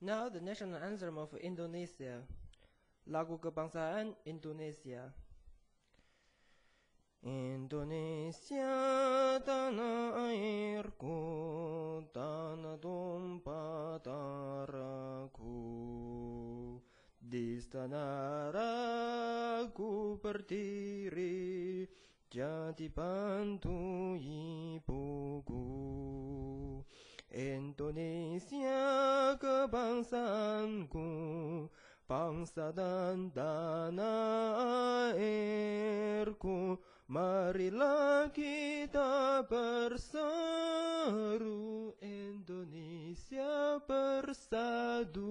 Now the national anthem of Indonesia, Lagu Kebangsaan Indonesia. Indonesia tanah airku, tanah tumpah darahku. Di tanahku berdiri, jadi bantu ibuku. Indonesia bangsan ku Bangsa dan tanah airku Marilah kita berseru Indonesia bersatu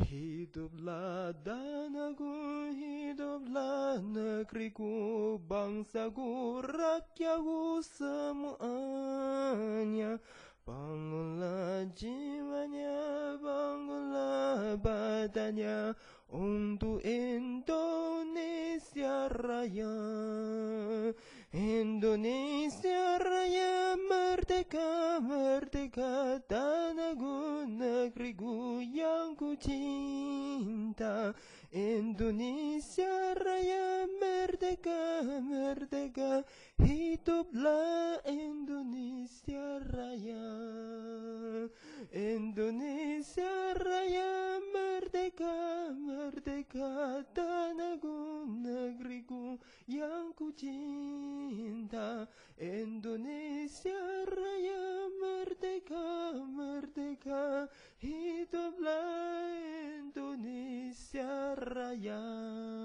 Hiduplah tanahku, hiduplah negeriku Bangsaku, rakyatku semuanya Bangsaku, rakyatku semuanya badannya untuk Indonesia Raya. Indonesia Raya merdeka merdeka tanahku negeriku yang ku cinta. Indonesia Raya merdeka merdeka hiduplah Indonesia Raya. Indonesia kata negu negeriku yang ku cinta Indonesia raya merdeka merdeka hiduplah Indonesia raya